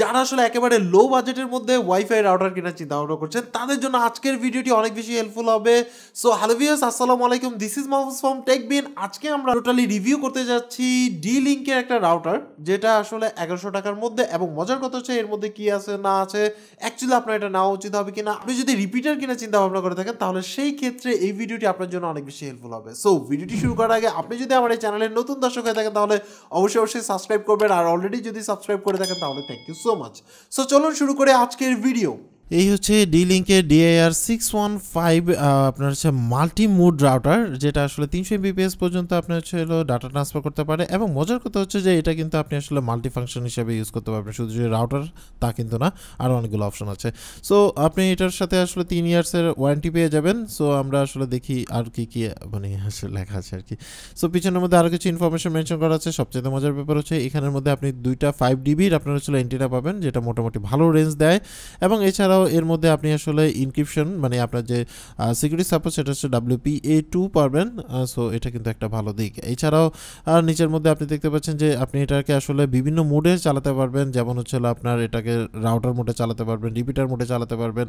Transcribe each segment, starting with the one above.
যারা আসলে একেবারে লো বাজেটের মধ্যে ওয়াইফাই রাউটার কেনার চিন্তা ভাবনা করছেন তাদের জন্য আজকের ভিডিওটি অনেক বেশি হেল্পফুল হবে সো হ্যালো ভিউস আসসালামু আলাইকুম this is Mahfuz from Techbin আজকে আমরা টোটালি রিভিউ করতে যাচ্ছি ডি লিঙ্কের একটা রাউটার যেটা আসলে এগারোশো টাকার মধ্যে এবং মজার কথা হচ্ছে এর মধ্যে কি আছে না আছে অ্যাকচুয়ালি আপনার এটা নেওয়া উচিত হবে কিনা আপনি যদি রিপিটার কেনার চিন্তা ভাবনা করে থাকেন তাহলে সেই ক্ষেত্রে এই ভিডিওটি আপনার জন্য অনেক বেশি হেল্পফুল হবে সো ভিডিওটি শুরু করার আগে আপনি যদি আমার এই চ্যানেলের নতুন দর্শক হয়ে থাকেন তাহলে অবশ্যই অবশ্যই সাবস্ক্রাইব করবেন আর অলরেডি যদি সাবস্ক্রাইব করে থাকেন তাহলে thank you so much so চলুন শুরু করে আজকের ভিডিও এই হচ্ছে ডি লিঙ্কের ডিআইআর সিক্স ওয়ান ফাইভ আপনার হচ্ছে মাল্টি মুড রাউটার যেটা আসলে তিনশো বিপিএস পর্যন্ত আপনার হচ্ছে হলো ডাটা ট্রান্সফার করতে পারে এবং মজার কথা হচ্ছে যে এটা কিন্তু আপনি আসলে মাল্টি ফাংশন হিসেবে ইউজ করতে পারবেন শুধু যে রাউটার তা কিন্তু না আরও অনেকগুলো অপশন আছে সো আপনি এটার সাথে আসলে তিন ইয়ার্সের ওয়ারেন্টি পেয়ে যাবেন সো আমরা আসলে দেখি আর কি কী মানে আসলে লেখা আছে আর কি সো পিছনের মধ্যে আরও কিছু ইনফরমেশন মেনশন করা আছে সবচেয়ে মজার ব্যাপার হচ্ছে এখানের মধ্যে আপনি দুইটা ফাইভ ডিবির আপনার হচ্ছে এন্ট্রিটা পাবেন যেটা মোটামুটি ভালো রেঞ্জ দেয় এবং এছাড়াও এছাড়াও এর মধ্যে আপনি আসলে ইনক্রিপশন মানে আপনার যে সিকিউরিটি সাপোর্ট সেটা হচ্ছে ডাব্লিউপি এ টু পারবেন সো এটা কিন্তু একটা ভালো দিক এছাড়াও নিচের মধ্যে আপনি দেখতে পাচ্ছেন যে আপনি এটাকে আসলে বিভিন্ন মোডে চালাতে পারবেন যেমন হচ্ছে আপনার এটাকে রাউটার মোডে চালাতে পারবেন রিপিটার মোডে চালাতে পারবেন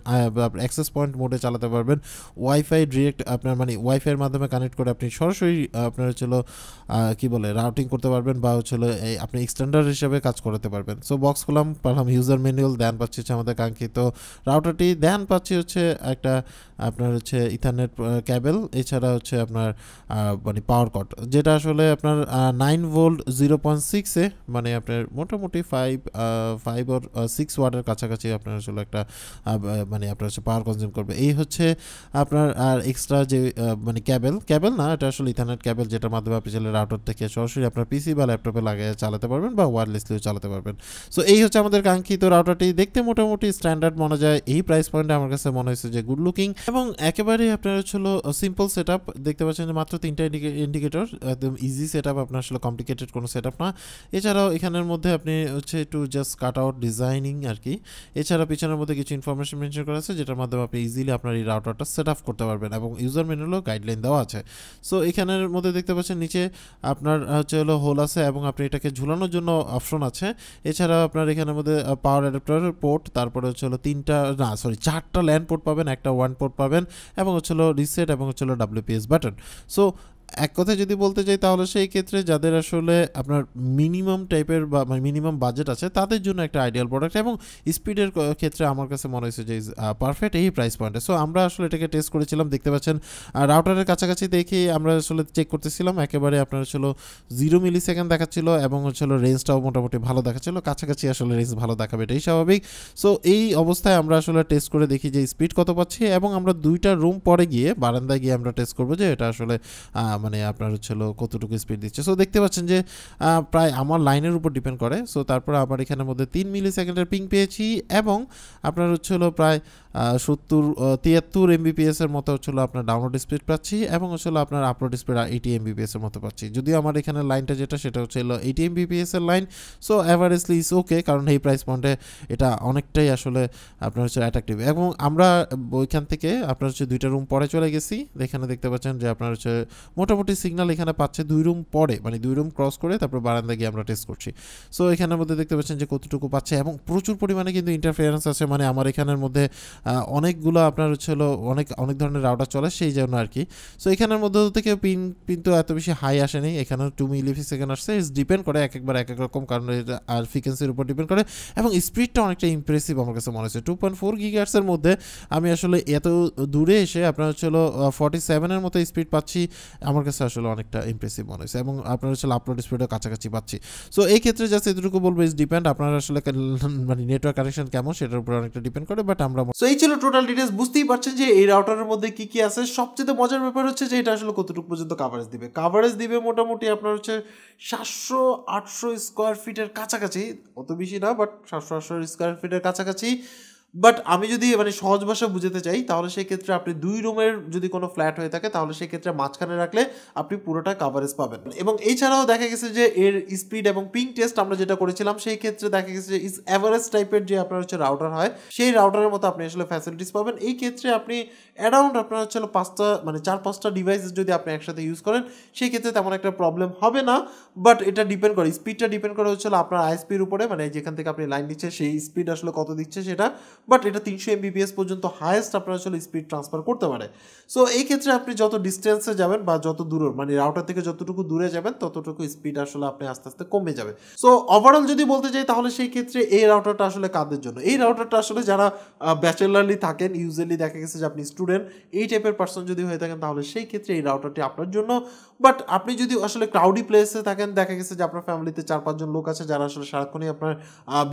অ্যাক্সেস পয়েন্ট মোডে চালাতে পারবেন ওয়াইফাই ডিরেক্ট আপনার মানে ওয়াইফাইয়ের মাধ্যমে কানেক্ট করে আপনি সরাসরি আপনার হচ্ছিল কি বলে রাউটিং করতে পারবেন বা হচ্ছিল আপনি এক্সটেন্ডার হিসেবে কাজ করাতে পারবেন সো বক্স করলাম পারলাম ইউজার ম্যানুয়াল দেন পাচ্ছি আমাদের কাঙ্ক্ষিত রাউটারটি দেন পাচ্ছি হচ্ছে একটা আপনার হচ্ছে ইথারনেট ক্যাবেল এছাড়া হচ্ছে আপনার মানে পাওয়ার কট যেটা আসলে আপনার নাইন ভোল্ট জিরো পয়েন্ট সিক্সে মানে আপনার মোটামুটি ফাইভ ফাইভ ওর সিক্স ওয়াটের কাছাকাছি আপনার আসলে একটা মানে আপনার হচ্ছে পাওয়ার কনজিউম করবে এই হচ্ছে আপনার আর এক্সট্রা যে মানে ক্যাবেল ক্যাবেল না এটা আসলে ইথারনেট ক্যাবেল যেটার মাধ্যমে আপনি চাইলে রাউটার থেকে সরাসরি আপনার পিসি বা ল্যাপটপে লাগিয়ে চালাতে পারবেন বা ওয়ারলেসলিও চালাতে পারবেন সো এই হচ্ছে আমাদের কাঙ্ক্ষিত রাউটারটি দেখতে মোটামুটি স্ট্যান্ডার্ড মনে যায় এই প্রাইস পয়েন্টে আমার কাছে মনে হয়েছে যে গুড লুকিং এবং একেবারে আপনার ছিল সিম্পল সেট দেখতে পাচ্ছেন যে মাত্র তিনটা ইন্ডিকেটর একদম ইজি সেট আপ আপনার আসলে কমপ্লিকেটেড কোনো সেট না এছাড়াও এখানের মধ্যে আপনি হচ্ছে একটু জাস্ট কাট আউট ডিজাইনিং আর কি এছাড়া পিছনের মধ্যে কিছু ইনফরমেশন মেনশন করা আছে যেটার মাধ্যমে আপনি ইজিলি আপনার এই রাউটারটা সেট আপ করতে পারবেন এবং ইউজার মেনুরও গাইডলাইন দেওয়া আছে সো এখানের মধ্যে দেখতে পাচ্ছেন নিচে আপনার হচ্ছে হলো হোল আছে এবং আপনি এটাকে ঝুলানোর জন্য অপশন আছে এছাড়া আপনার এখানের মধ্যে পাওয়ার অ্যাডাপ্টার পোর্ট তারপরে হচ্ছে হলো তিনটা তিনটা না সরি চারটা ল্যান্ড পোর্ট পাবেন একটা ওয়ান পোর্ট পাবেন এবং হচ্ছিল রিসেট এবং হচ্ছিল ডাব্লিউপিএস বাটন সো এক কথায় যদি বলতে চাই তাহলে সেই ক্ষেত্রে যাদের আসলে আপনার মিনিমাম টাইপের বা মিনিমাম মানে বাজেট আছে তাদের জন্য একটা আইডিয়াল প্রোডাক্ট এবং স্পিডের ক্ষেত্রে আমার কাছে মনে হয়েছে যে পারফেক্ট এই প্রাইস পয়েন্টে সো আমরা আসলে এটাকে টেস্ট করেছিলাম দেখতে পাচ্ছেন আর রাউটারের কাছাকাছি দেখে আমরা আসলে চেক করতেছিলাম একেবারে আপনার ছিল জিরো মিলি সেকেন্ড দেখাচ্ছিল এবং হচ্ছিল রেঞ্জটাও মোটামুটি ভালো দেখাচ্ছিল কাছাকাছি আসলে রেঞ্জ ভালো দেখাবে এটাই স্বাভাবিক সো এই অবস্থায় আমরা আসলে টেস্ট করে দেখি যে স্পিড কত পাচ্ছি এবং আমরা দুইটা রুম পরে গিয়ে বারান্দায় গিয়ে আমরা টেস্ট করবো যে এটা আসলে মানে আপনার হচ্ছে হলো কতটুকু স্পিড দিচ্ছে সো দেখতে পাচ্ছেন যে প্রায় আমার লাইনের উপর ডিপেন্ড করে সো তারপরে আবার এখানের মধ্যে তিন মিলি সেকেন্ডের পিং পেয়েছি এবং আপনার হচ্ছে হলো প্রায় সত্তর তিয়াত্তর এমবিপিএসের মতো হচ্ছিল আপনার ডাউনলোড স্পিড পাচ্ছি এবং আসলে আপনার আপলোড স্পিড এইটি এমবিপিএসের মতো পাচ্ছি যদিও আমার এখানে লাইনটা যেটা সেটা হচ্ছিল এইটি এমবিপিএসের line so averagely is okay কারণ এই প্রাইস পয়েন্টে এটা অনেকটাই আসলে আপনার হচ্ছে অ্যাট্রাকটিভ এবং আমরা ওইখান থেকে আপনার হচ্ছে দুইটা রুম পরে চলে গেছি এখানে দেখতে পাচ্ছেন যে আপনার হচ্ছে মোটামুটি সিগনাল এখানে পাচ্ছে দুই রুম পরে মানে দুই রুম ক্রস করে তারপর বারান্দা গিয়ে আমরা টেস্ট করছি সো এখানের মধ্যে দেখতে পাচ্ছেন যে কতটুকু পাচ্ছে এবং প্রচুর পরিমাণে কিন্তু ইন্টারফিয়ারেন্স আছে মানে আমার এখানের মধ্যে অনেকগুলো আপনার হচ্ছে হলো অনেক অনেক ধরনের রাউটার চলে সেই জন্য আর কি সো এখানের মধ্যে থেকে পিন কিন্তু এত বেশি হাই আসেনি এখানে টু মিলি সেকেন্ড আসছে ডিপেন্ড করে এক একবার এক এক রকম কারণ এটা আর ফ্রিকোয়েন্সির উপর ডিপেন্ড করে এবং স্পিডটা অনেকটা ইমপ্রেসিভ আমার কাছে মনে হচ্ছে টু পয়েন্ট ফোর গিগার্সের মধ্যে আমি আসলে এত দূরে এসে আপনার হচ্ছে হলো ফর্টি সেভেনের মতো স্পিড পাচ্ছি আমার কাছে আসলে অনেকটা ইমপ্রেসিভ মনে হয়েছে এবং আপনার হচ্ছে আপলোড স্পিডও কাছাকাছি পাচ্ছি সো এই ক্ষেত্রে জাস্ট এতটুকু বলবো ইজ ডিপেন্ড আপনার আসলে মানে নেটওয়ার্ক কানেকশন কেমন সেটার উপর অনেকটা ডিপেন্ড করে বাট আমরা সো এই ছিল টোটাল ডিটেলস বুঝতেই পারছেন যে এই রাউটারের মধ্যে কি কি আছে সবচেয়ে মজার ব্যাপার হচ্ছে যে এটা আসলে কতটুকু পর্যন্ত কাভারেজ দিবে কাভারেজ দিবে মোটামুটি আপনার হচ্ছে সাতশো আটশো স্কোয়ার ফিটের কাছাকাছি অত বেশি না বাট সাতশো আটশো স্কোয়ার ফিটের কাছাকাছি বাট আমি যদি মানে সহজ ভাষা বুঝতে চাই তাহলে সেক্ষেত্রে আপনি দুই রুমের যদি কোনো ফ্ল্যাট হয়ে থাকে তাহলে সেক্ষেত্রে মাঝখানে রাখলে আপনি পুরোটা কাভারেজ পাবেন এবং এছাড়াও দেখা গেছে যে এর স্পিড এবং পিং টেস্ট আমরা যেটা করেছিলাম সেই ক্ষেত্রে দেখা গেছে ইস অ্যাভারেজ টাইপের যে আপনার হচ্ছে রাউটার হয় সেই রাউটারের মতো আপনি আসলে ফ্যাসিলিটিস পাবেন এই ক্ষেত্রে আপনি অ্যারাউন্ড আপনার হচ্ছে পাঁচটা মানে চার পাঁচটা ডিভাইস যদি আপনি একসাথে ইউজ করেন সেই ক্ষেত্রে তেমন একটা প্রবলেম হবে না বাট এটা ডিপেন্ড করে স্পিডটা ডিপেন্ড করে হচ্ছে আপনার আইএসপির উপরে মানে যেখান থেকে আপনি লাইন দিচ্ছে সেই স্পিড আসলে কত দিচ্ছে সেটা বাট এটা তিনশো এমবিবিএস পর্যন্ত হায়েস্ট আপনার আসলে স্পিড ট্রান্সফার করতে পারে সো এই ক্ষেত্রে আপনি যত ডিস্টেন্সে যাবেন বা যত দূর মানে রাউটার থেকে যতটুকু দূরে যাবেন ততটুকু স্পিড আসলে আপনি আস্তে আস্তে কমে যাবে সো ওভারঅল যদি বলতে চাই তাহলে সেই ক্ষেত্রে এই রাউটারটা আসলে কাদের জন্য এই রাউটারটা আসলে যারা ব্যাচেলারলি থাকেন ইউজুয়ালি দেখা গেছে যে আপনি স্টুডেন্ট এই টাইপের পার্সন যদি হয়ে থাকেন তাহলে সেই ক্ষেত্রে এই রাউটারটি আপনার জন্য বাট আপনি যদি আসলে ক্রাউডি প্লেসে থাকেন দেখা গেছে যে আপনার ফ্যামিলিতে চার পাঁচজন লোক আছে যারা আসলে সারাক্ষণই আপনার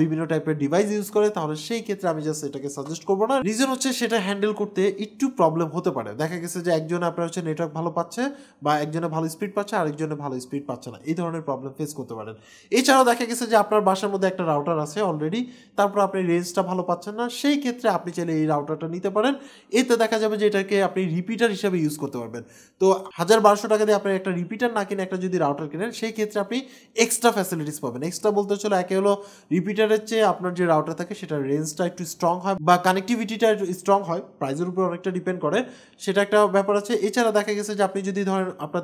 বিভিন্ন টাইপের ডিভাইস ইউজ করে তাহলে সেই ক্ষেত্রে আমি জাস্ট গেছে এটাকে সাজেস্ট করবো না রিজন হচ্ছে সেটা হ্যান্ডেল করতে একটু প্রবলেম হতে পারে দেখা গেছে যে একজনে আপনার হচ্ছে নেটওয়ার্ক ভালো পাচ্ছে বা একজনে ভালো স্পিড পাচ্ছে আরেকজনে ভালো স্পিড পাচ্ছে না এই ধরনের প্রবলেম ফেস করতে পারেন এছাড়াও দেখা গেছে যে আপনার বাসার মধ্যে একটা রাউটার আছে অলরেডি তারপর আপনি রেঞ্জটা ভালো পাচ্ছেন না সেই ক্ষেত্রে আপনি চাইলে এই রাউটারটা নিতে পারেন এতে দেখা যাবে যে এটাকে আপনি রিপিটার হিসাবে ইউজ করতে পারবেন তো হাজার বারোশো টাকা দিয়ে আপনি একটা রিপিটার না কিনে একটা যদি রাউটার কেনেন সেই ক্ষেত্রে আপনি এক্সট্রা ফ্যাসিলিটিস পাবেন এক্সট্রা বলতে চলো একে হলো রিপিটারের চেয়ে আপনার যে রাউটার থাকে সেটা রেঞ্জটা একটু স্ট্রং স্ট্রং হয় বা কানেক্টিভিটিটা স্ট্রং হয় প্রাইজের উপর অনেকটা ডিপেন্ড করে সেটা একটা ব্যাপার আছে এছাড়া দেখা গেছে যে আপনি যদি ধরেন আপনার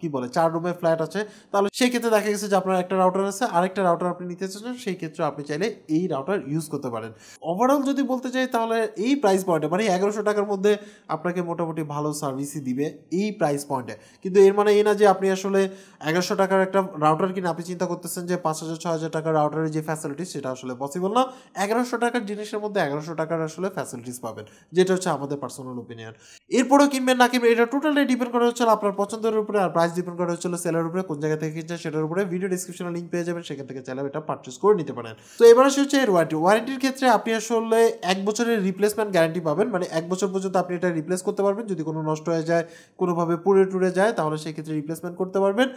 কি বলে চার রুমের ফ্ল্যাট আছে তাহলে সেই ক্ষেত্রে দেখা গেছে যে আপনার একটা রাউটার আছে আরেকটা রাউটার আপনি নিতে চাচ্ছেন সেই ক্ষেত্রে আপনি চাইলে এই রাউটার ইউজ করতে পারেন ওভারঅল যদি বলতে চাই তাহলে এই প্রাইস পয়েন্টে মানে এগারোশো টাকার মধ্যে আপনাকে মোটামুটি ভালো সার্ভিসই দিবে এই প্রাইস পয়েন্টে কিন্তু এর মানে এই না যে আপনি আসলে এগারোশো টাকার একটা রাউটার কিনে আপনি চিন্তা করতেছেন যে পাঁচ হাজার ছ হাজার টাকার রাউটারের যে ফ্যাসিলিটি সেটা আসলে পসিবল না এগারোশো টাকার জিনিসের মধ্যে মধ্যে এগারোশো টাকার আসলে ফ্যাসিলিটিস পাবেন যেটা হচ্ছে আমাদের পার্সোনাল ওপিনিয়ন এরপরে কিনবেন না কিনবেন এটা টোটালি ডিপেন্ড করা হচ্ছিল আপনার পছন্দের উপরে আর প্রাইস ডিপেন্ড করা হচ্ছিল সেলের উপরে কোন জায়গা থেকে কিনছেন সেটার উপরে ভিডিও ডিসক্রিপশনে লিঙ্ক পেয়ে যাবেন সেখান থেকে চাইলে এটা পারচেস করে নিতে পারেন তো এবার আসে হচ্ছে এর ওয়ারেন্টি ওয়ারেন্টির ক্ষেত্রে আপনি আসলে এক বছরের রিপ্লেসমেন্ট গ্যারান্টি পাবেন মানে এক বছর পর্যন্ত আপনি এটা রিপ্লেস করতে পারবেন যদি কোনো নষ্ট হয়ে যায় কোনোভাবে পুড়ে টুড়ে যায় তাহলে সেক্ষেত্রে রিপ্লেসমেন্ট করতে পারবেন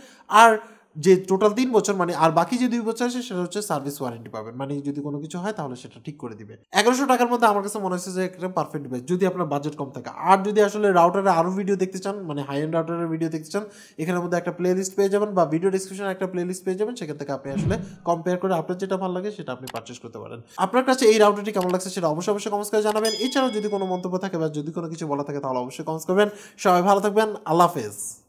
আর যে টোটাল তিন বছর মানে আর বাকি যে দুই বছর আছে সেটা হচ্ছে সার্ভিস ওয়ারেন্টি পাবেন মানে যদি কোনো কিছু হয় তাহলে সেটা ঠিক করে দিবে এগারোশো টাকার মধ্যে আমার কাছে মনে হচ্ছে যে একটা পারফেক্ট ডিভাইস যদি আপনার বাজেট কম থাকে আর যদি আসলে রাউটারে আরও ভিডিও দেখতে চান মানে হাই এন্ড রাউটারের ভিডিও দেখতে চান এখানের মধ্যে একটা প্লে লিস্ট পেয়ে যাবেন বা ভিডিও ডিসক্রিপশনে একটা প্লে লিস্ট পেয়ে যাবেন সেখান থেকে আপনি আসলে কম্পেয়ার করে আপনার যেটা ভালো লাগে সেটা আপনি পারচেস করতে পারেন আপনার কাছে এই রাউটারটি কেমন লাগছে সেটা অবশ্যই অবশ্যই কমেন্ট করে জানাবেন এছাড়াও যদি কোনো মন্তব্য থাকে বা যদি কোনো কিছু বলা থাকে তাহলে অবশ্যই কমেন্ট করবেন সবাই ভালো থাকবেন আল্লাহ হাফেজ